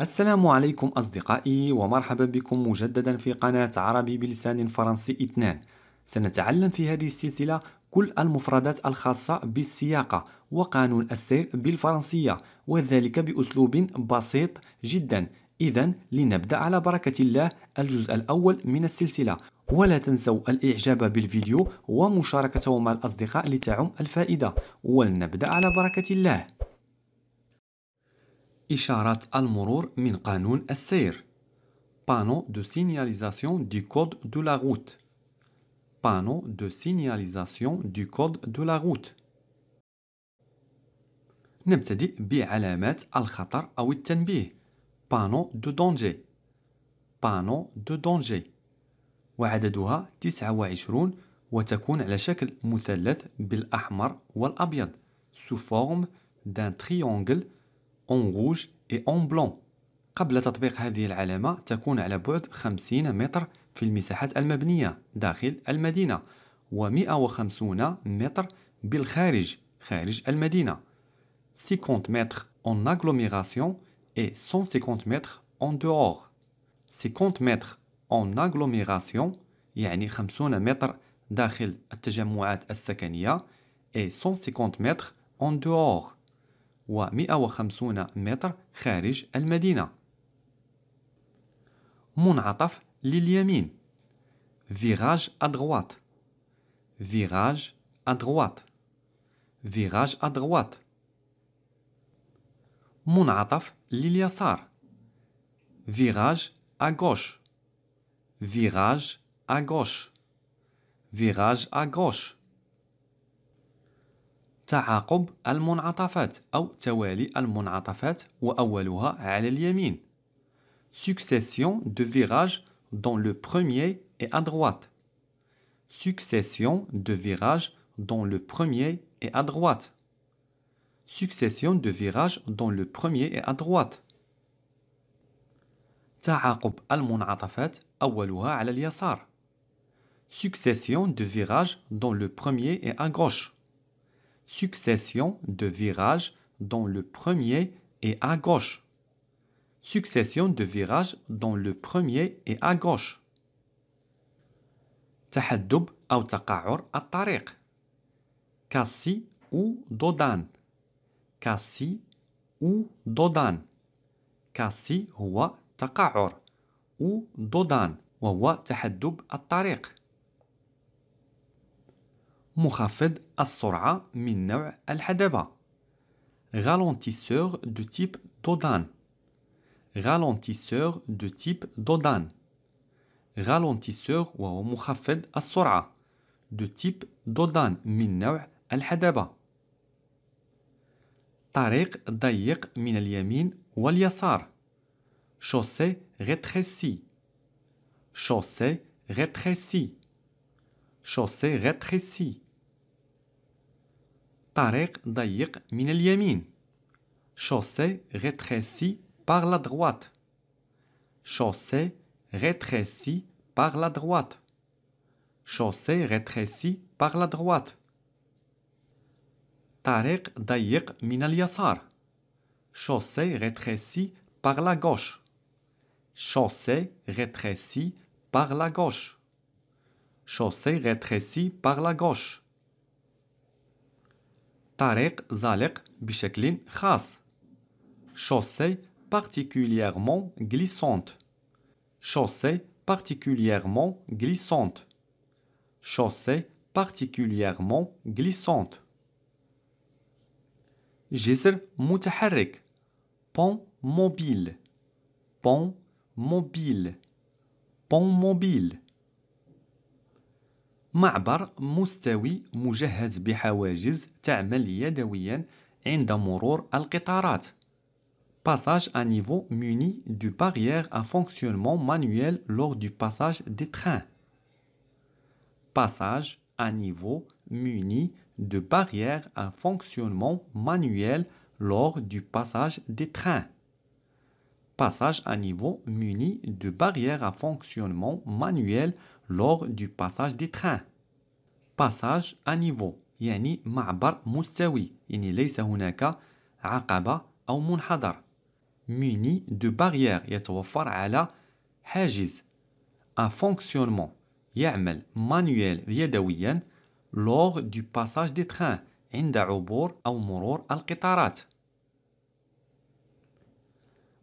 السلام عليكم أصدقائي ومرحبا بكم مجددا في قناة عربي بلسان فرنسي اثنان سنتعلم في هذه السلسلة كل المفردات الخاصة بالسياقة وقانون السير بالفرنسية وذلك بأسلوب بسيط جدا إذا لنبدأ على بركة الله الجزء الأول من السلسلة ولا تنسوا الإعجاب بالفيديو ومشاركته مع الأصدقاء لتعم الفائدة ولنبدأ على بركة الله إشارات المرور من قانون السير panneau de signalisation du code de la route panneau de signalisation du code de la route نبتدئ بعلامات الخطر أو التنبيه panneau de danger panneau de danger وعددها 29 وتكون على شكل مثلث بالأحمر والأبيض sous forme d'un triangle اون غوج اي اون بلون قبل تطبيق هذه العلامة تكون على بعد 50 متر في المساحات المبنية داخل المدينة و150 متر بالخارج خارج المدينة 50 متر en agglomération et 150 متر en dehors 50 متر en agglomération يعني 50 متر داخل التجمعات السكنية et 150 متر en dehors و150 متر خارج المدينة منعطف لليمين فيراج أدغوات فيراج أدغوات فيراج أدغوات منعطف لليسار فيراج أغوش فيراج أغوش فيراج أغوش تعاقب المنعطفات أو توالي المنعطفات وأولها على اليمين succession de virages dont le premier est à droite succession de virages dont le premier est à droite succession de virages dont le premier est à droite succession de virages dont le premier est à gauche succession de virages dont le premier est à gauche. Succession de virages dont le premier est à gauche. تحدب أو تقعر الطريق. cassi ou Dodan. cassi ou Dodan. cassi هو تقعر ou Dodan وهو تحدب الطريق. مخفض min من al Hadeba ralentisseur de type Dodan ralentisseur de type Dodan ralentisseur ou مخفض sora de type Dodan من نوع Hadeba. طريق ضيق من اليمين واليسار chaussée rétrécie chaussée rétrécie chaussée rétrécie طريق ضيق من اليمين chaussée rétrécie par la droite chaussée rétrécie par la droite chaussée rétrécie par la droite Tarek ضيق من اليسار chaussée rétrécie par la gauche chaussée rétrécie par la gauche chaussée rétrécie par la gauche طريق zalek بشكل خاص chaussée particulièrement glissante chaussée particulièrement glissante chaussée particulièrement glissante جسر متحرك pont mobile pont mobile pont mobile معبر مستوي مجهز بحواجز تعمل عند مرور القطارات. Passage à niveau muni de barrières à fonctionnement manuel lors du passage des trains. Passage à niveau muni de barrières à fonctionnement manuel lors du passage des trains. Passage à niveau muni de barrières à fonctionnement manuel lors du passage des trains passage à niveau يعني معبر مستوي يعني ليس هناك عقبة أو منحدر muni de barrière يتوفر على حاجز un fonctionnement يعمل manuel يدويا lors du passage des trains عند عبور أو مرور القطارات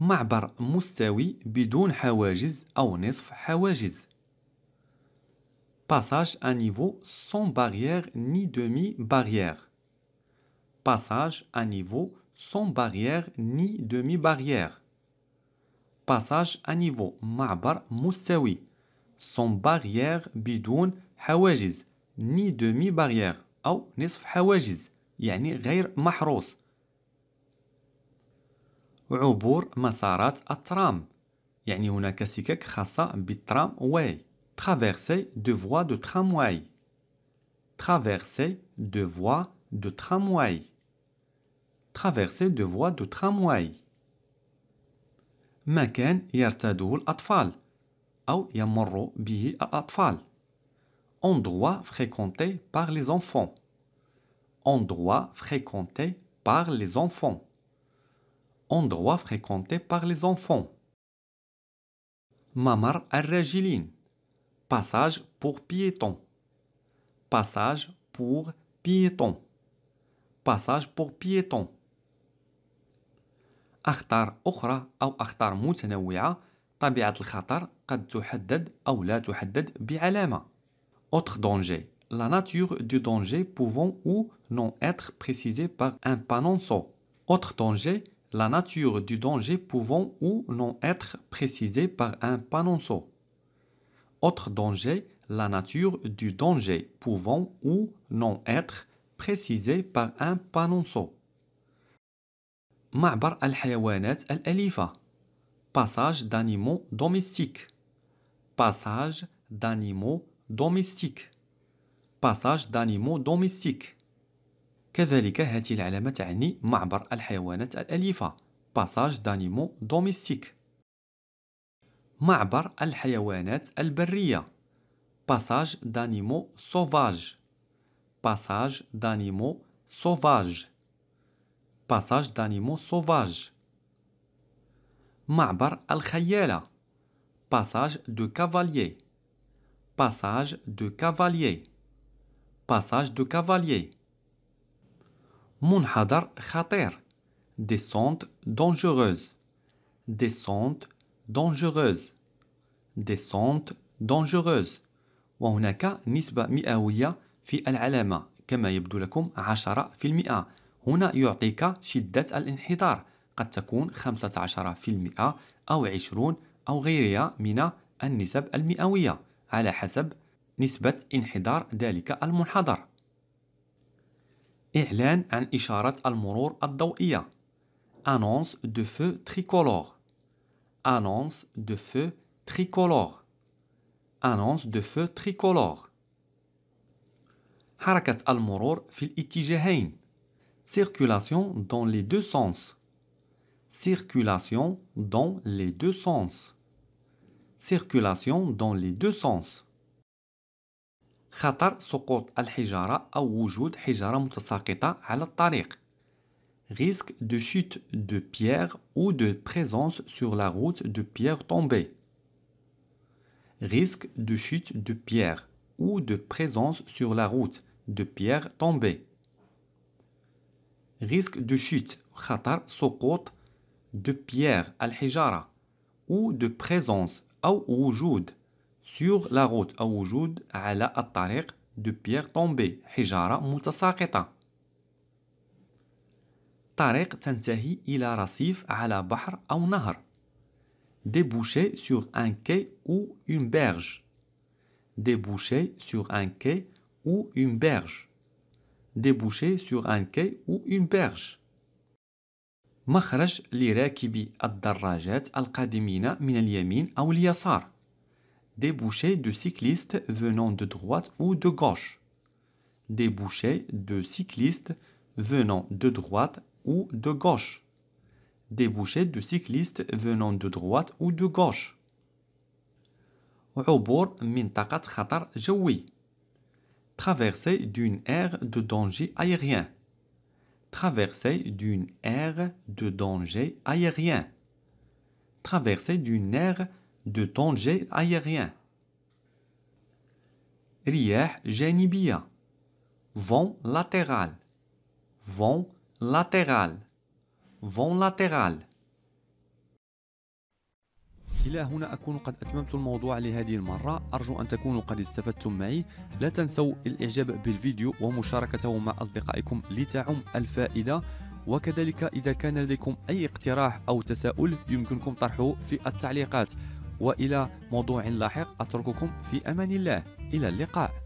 معبر مستوي بدون حواجز أو نصف حواجز Passage à niveau sans barrière ni demi-barrière. Passage à niveau sans barrière ni demi-barrière. Passage à niveau ma'bar moussewi Sans barrière bidoun hawajiz ni demi-barrière ou nisf hawajiz Yani غير mahros. عبور Masarat الترام يعني هناك سكك خاصة بالترام واي Traverser de voies de tramway. Traverser de voies de tramway. Traverser de voies de tramway. مكان يرتادوه الأطفال أو يمر به الأطفال. Endroit fréquenté par les enfants. Endroit fréquenté par les enfants. Endroit fréquenté par les enfants. Mamar al Passage pour piéton. Passage pour piéton. Passage pour piétons. اختار اخرى او اختار متنوعه طبيعه الخطر قد تحدد او لا تحدد بعلامه Autre danger. La nature du danger pouvant ou non être précisée par un panonceau. Autre danger. La nature du danger pouvant ou non être précisée par un panonceau. Autre danger, la nature du danger pouvant ou non être précisée par un panonceau. معبر al alifa passage d'animaux domestiques passage d'animaux domestiques passage d'animaux domestiques كذلك هذه العلامة تعني معبر الحيوانات passage d'animaux domestiques معبر al البرية passage d'animaux sauvages passage d'animaux sauvages passage d'animaux sauvages al الخيالة passage de cavalier passage de cavalier passage de cavalier منحدر خطير descente dangereuse descente dangereuse descente dangereuse وهناك نسبة مئوية في العلامة كما يبدو لكم عشرة في المئة هنا يعطيك شدة الانحدار قد تكون خمسة عشر في المئة أو عشرون أو غيرها من النسب المئوية على حسب نسبة انحدار ذلك المنحدر إعلان عن إشارة المرور الضوئية Annonce de feu tricolore annonce de feu tricolore annonce de feu tricolore al المرور fil الاتجاهين circulation dans les deux sens circulation dans les deux sens circulation dans les deux sens خطر سقوط الحجارة أو وجود حجارة متساقطة على الطريق risque de chute de pierre ou de présence sur la route de pierre tombée. Risque de chute de pierre ou de présence sur la route de pierre tombée. Risque de chute سقوط de pierre al ou de présence au وجود sur la route أو وجود على الطريق de Pierre tombée متساقطة طريق تنتهي ila رصيف على بحر أو نهر déboucher sur un quai ou une berge déboucher sur un quai ou une berge déboucher sur un quai ou une berge مخرج لراكبي الدراجات القادمين من اليمين أو اليسار déboucher de cyclistes venant de droite ou de gauche déboucher de cyclistes venant de droite ou de gauche. Débouché de cyclistes venant de droite ou de gauche. عبور منطقة خطر جوي. Traversée d'une aire de danger aérien. Traversée d'une aire de danger aérien. Traversée d'une aire de danger aérien. رياح genibia Vent latéral. Vent لاتيرال فون لاتيرال إلى هنا أكون قد أتممت الموضوع لهذه المرة أرجو أن تكونوا قد استفدتم معي لا تنسوا الإعجاب بالفيديو ومشاركته مع أصدقائكم لتعم الفائدة وكذلك إذا كان لديكم أي اقتراح أو تساؤل يمكنكم طرحه في التعليقات وإلى موضوع لاحق أترككم في أمان الله إلى اللقاء